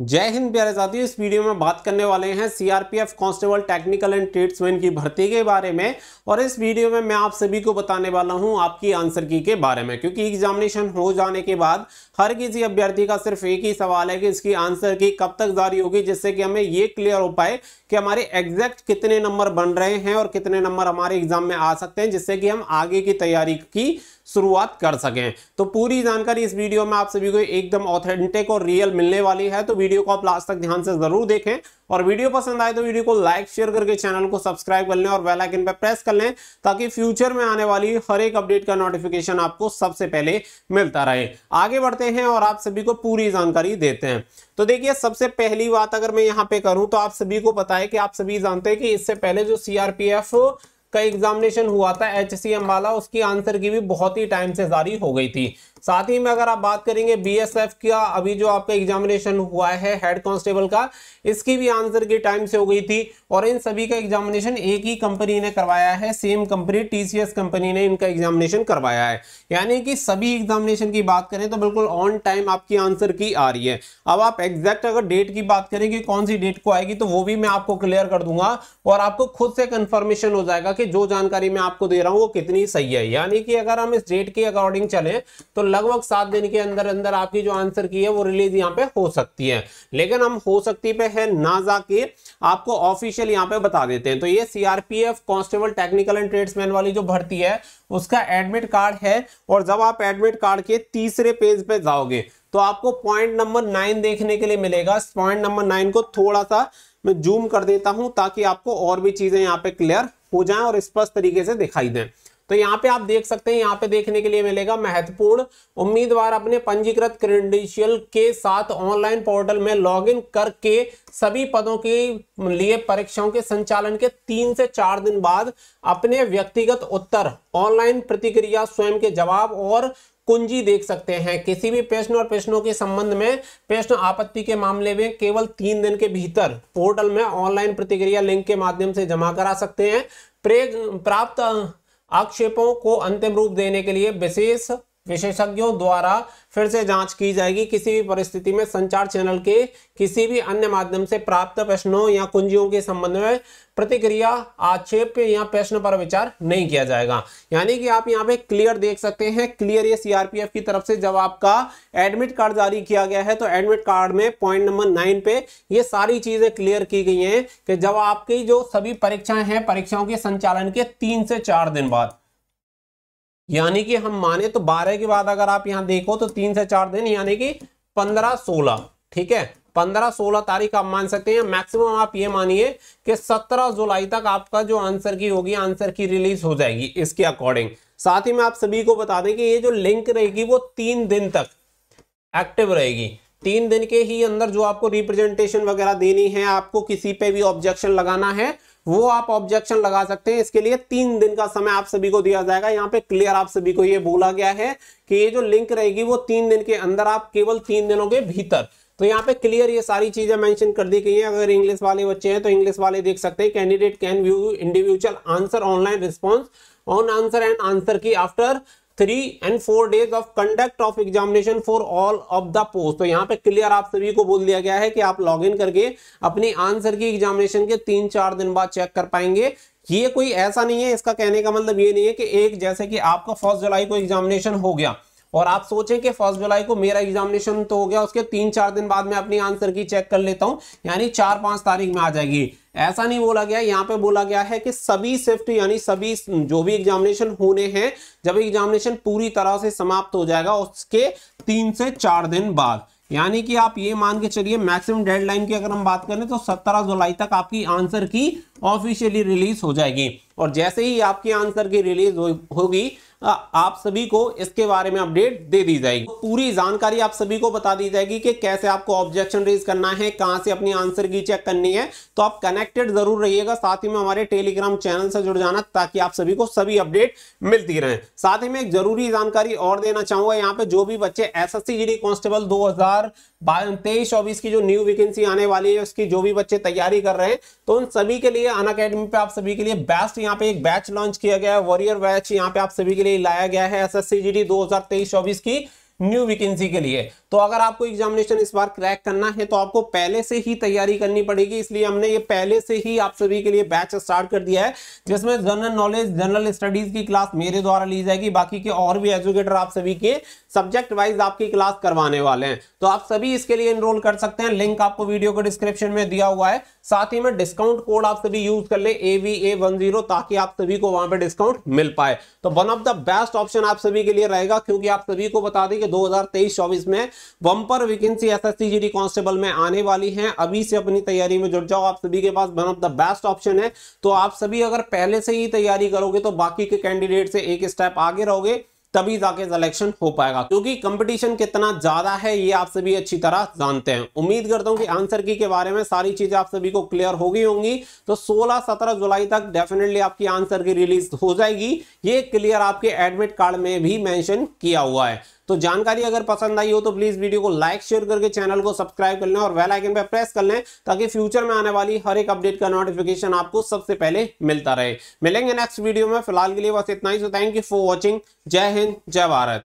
जय हिंद प्यारे साथियों इस वीडियो में बात करने वाले हैं CRPF constable technical and tradesman की भर्ती के बारे में और इस वीडियो में मैं आप सभी को बताने वाला हूं आपकी आंसर की के बारे में क्योंकि एग्जामिनेशन हो जाने के बाद हर किसी अभ्यर्थी का सिर्फ एक ही सवाल है कि इसकी आंसर की कब तक जारी होगी जिससे कि हमें ये क्लियर हो पाए कि हमारे एग्जैक्ट कितने नंबर बन रहे हैं और कितने नंबर हमारे एग्जाम में आ सकते हैं जिससे कि हम आगे की तैयारी की शुरुआत कर सकें तो पूरी जानकारी इस वीडियो में आप सभी को एकदम ऑथेंटिक और रियल मिलने वाली है तो वीडियो को आप लास्ट तक ध्यान से जरूर देखें और वीडियो पसंद आए तो वीडियो को लाइक शेयर करके चैनल को सब्सक्राइब कर लें और बेल आइकन पर प्रेस कर लें ताकि फ्यूचर में आने वाली हर एक अपडेट का नोटिफिकेशन आपको सबसे पहले मिलता रहे आगे बढ़ते हैं और आप सभी को पूरी जानकारी देते हैं तो देखिए सबसे पहली बात अगर मैं यहाँ पे करूं तो आप सभी को पता है कि आप सभी जानते हैं कि इससे पहले जो सीआरपीएफ का एग्जामिनेशन हुआ था एच वाला उसकी आंसर की भी बहुत ही टाइम से जारी हो गई थी साथ ही में अगर आप बात करेंगे बीएसएफ का अभी जो आपका एग्जामिनेशन हुआ है हेड कांस्टेबल का इसकी भी आंसर की टाइम से हो गई थी और इन सभी का एग्जामिनेशन एक ही कंपनी ने करवाया है सेम कंपनी टीसीएस कंपनी ने इनका एग्जामिनेशन करवाया है यानी कि सभी एग्जामिनेशन की बात करें तो बिल्कुल ऑन टाइम आपकी आंसर की आ रही है अब आप एग्जैक्ट अगर डेट की बात करें कि कौन सी डेट को आएगी तो वो भी मैं आपको क्लियर कर दूंगा और आपको खुद से कन्फर्मेशन हो जाएगा कि कि जो जानकारी मैं आपको दे रहा हूँ वो कितनी सही है यानी कि अगर हम इस डेट के अकॉर्डिंग चले तो लगभग सात दिन के अंदर अंदर आपकी जो आंसर की है वो रिलीज यहाँ पे हो सकती है लेकिन हम हो सकती पे है ना जाके आपको ऑफिशियल यहाँ पे बता देते हैं तो ये CRPF constable technical and tradesman वाली जो भर्ती है उसका एडमिट कार्ड है और जब आप एडमिट कार्ड के तीसरे पेज पे जाओगे तो आपको पॉइंट नंबर नाइन देखने के लिए मिलेगा पॉइंट नंबर नाइन को थोड़ा सा मैं जूम कर देता हूं ताकि आपको और भी चीजें यहां पे क्लियर हो जाए और स्पष्ट तरीके से दिखाई दें तो यहाँ पे आप देख सकते हैं यहाँ पे देखने के लिए मिलेगा महत्वपूर्ण उम्मीदवार अपने पंजीकृत क्रेडेंशियल के साथ ऑनलाइन पोर्टल में लॉगिन करके सभी पदों के लिए परीक्षाओं के संचालन के तीन से चार दिन बाद अपने व्यक्तिगत उत्तर ऑनलाइन प्रतिक्रिया स्वयं के जवाब और कुंजी देख सकते हैं किसी भी प्रश्न और प्रश्नों के संबंध में प्रश्न आपत्ति के मामले में केवल तीन दिन के भीतर पोर्टल में ऑनलाइन प्रतिक्रिया लिंक के माध्यम से जमा करा सकते हैं प्राप्त आक्षेपों को अंतिम रूप देने के लिए विशेष विशेषज्ञों द्वारा फिर से जांच की जाएगी किसी भी परिस्थिति में संचार चैनल के किसी भी अन्य माध्यम से प्राप्त प्रश्नों या कुंजियों के संबंध में प्रतिक्रिया आक्षेप या प्रश्न पर विचार नहीं किया जाएगा यानी कि आप यहाँ पे क्लियर देख सकते हैं क्लियर ये सीआरपीएफ की तरफ से जब आपका एडमिट कार्ड जारी किया गया है तो एडमिट कार्ड में पॉइंट नंबर नाइन पे ये सारी चीजें क्लियर की गई हैं कि जब आपकी जो सभी परीक्षाएं हैं परीक्षाओं के संचालन के तीन से चार दिन बाद यानी कि हम माने तो बारह के बाद अगर आप यहां देखो तो तीन से चार दिन यानी कि पंद्रह सोलह ठीक है पंद्रह सोलह तारीख आप मान सकते हैं मैक्सिमम आप ये मानिए कि सत्रह जुलाई तक आपका जो आंसर की होगी आंसर की रिलीज हो जाएगी इसके अकॉर्डिंग साथ ही में आप सभी को बता दें कि ये जो लिंक रहेगी वो तीन दिन तक एक्टिव रहेगी तीन दिन के ही अंदर जो आपको रिप्रेजेंटेशन वगैरह देनी है आपको किसी पे भी ऑब्जेक्शन लगाना है वो आप ऑब्जेक्शन लगा सकते हैं इसके लिए तीन दिन का समय आप सभी को दिया जाएगा यहाँ पे क्लियर आप सभी को ये बोला गया है कि ये जो लिंक रहेगी वो तीन दिन के अंदर आप केवल तीन दिनों के भीतर तो यहाँ पे क्लियर ये सारी चीजें मेंशन कर दी गई हैं अगर इंग्लिश वाले बच्चे हैं तो इंग्लिश वाले देख सकते हैं candidate can view individual answer online response on answer and answer key after three and four days of conduct of examination for all of the post तो यहाँ पे क्लियर आप सभी को बोल दिया गया है कि आप लॉग इन करके अपनी आंसर की एग्जामिनेशन के तीन चार दिन बाद चेक कर पाएंगे ये कोई ऐसा नहीं है इसका कहने का मतलब ये नहीं है कि एक जैसे कि आपका फर्स्ट जुलाई को एग्जामिनेशन हो गया और आप सोचें कि फर्स्ट जुलाई को मेरा एग्जामिनेशन तो हो गया उसके तीन चार दिन बाद में अपनी आंसर की चेक कर लेता हूं यानी चार पांच तारीख में आ जाएगी ऐसा नहीं बोला गया यहाँ पे बोला गया है कि सभी शिफ्ट यानी सभी जो भी एग्जामिनेशन होने हैं जब एग्जामिनेशन पूरी तरह से समाप्त हो जाएगा उसके तीन से चार दिन बाद यानी कि आप ये मान के चलिए मैक्सिमम डेडलाइन की अगर हम बात करें तो 17 जुलाई तक आपकी आंसर की ऑफिशियली रिलीज हो जाएगी और जैसे ही आपकी आंसर की रिलीज होगी हो आप सभी को इसके बारे में अपडेट दे दी जाएगी तो पूरी जानकारी आप सभी को बता दी जाएगी कि कैसे आपको ऑब्जेक्शन रेज करना है कहां से अपनी आंसर की चेक करनी है तो आप कनेक्टेड जरूर रहिएगा साथ ही में हमारे टेलीग्राम चैनल से जुड़ जाना ताकि आप सभी को सभी अपडेट मिलती रहे साथ ही में एक जरूरी जानकारी और देना चाहूंगा यहाँ पे जो भी बच्चे एस एस कांस्टेबल दो हजार तेईस चौबीस की जो न्यू वैकेंसी आने वाली है उसकी जो भी बच्चे तैयारी कर रहे हैं तो उन सभी के लिए अन अकेडमी पे आप सभी के लिए बेस्ट यहाँ पे एक बैच लॉन्च किया गया है वॉरियर बैच यहाँ पे आप सभी के लिए लिए लाया गया है S S C G D दो हजार तेईस चौबीस की न्यू वैकेंसी के लिए तो अगर आपको एग्जामिनेशन इस बार क्रैक करना है तो आपको पहले से ही तैयारी करनी पड़ेगी इसलिए हमने ये पहले से ही आप सभी के लिए बैच स्टार्ट कर दिया है जिसमें जनरल नॉलेज जनरल स्टडीज की क्लास मेरे द्वारा ली जाएगी बाकी के और भी एजुकेटर आप सभी के सब्जेक्ट वाइज आपकी क्लास करवाने वाले हैं तो आप सभी इसके लिए इनरोल कर सकते हैं लिंक आपको वीडियो को डिस्क्रिप्शन में दिया हुआ है साथ ही में डिस्काउंट कोड आप सभी यूज कर ले ए वन जीरो ताकि आप सभी को वहां पर डिस्काउंट मिल पाए तो one of the best option आप सभी के लिए रहेगा क्योंकि आप सभी को बता दें कि 2023-24 में bumper vacancy SSC GD constable में आने वाली है अभी से अपनी तैयारी में जुट जाओ आप सभी के पास one of the best option है तो आप सभी अगर पहले से ही तैयारी करोगे तो बाकी के कैंडिडेट से एक स्टेप आगे रहोगे तभी जाके सिलेक्शन हो पाएगा क्योंकि कंपटीशन कितना ज्यादा है ये आप सभी अच्छी तरह जानते हैं उम्मीद करता हूँ कि आंसर की के बारे में सारी चीजें आप सभी को क्लियर हो गई होंगी तो 16-17 जुलाई तक डेफिनेटली आपकी आंसर की रिलीज हो जाएगी ये क्लियर आपके एडमिट कार्ड में भी मेंशन किया हुआ है तो जानकारी अगर पसंद आई हो तो प्लीज वीडियो को लाइक शेयर करके चैनल को सब्सक्राइब कर लें और वेल आइकन पर प्रेस कर लें ताकि फ्यूचर में आने वाली हर एक अपडेट का नोटिफिकेशन आपको सबसे पहले मिलता रहे मिलेंगे नेक्स्ट वीडियो में फिलहाल के लिए बस इतना ही so thank you for watching जय हिंद जय भारत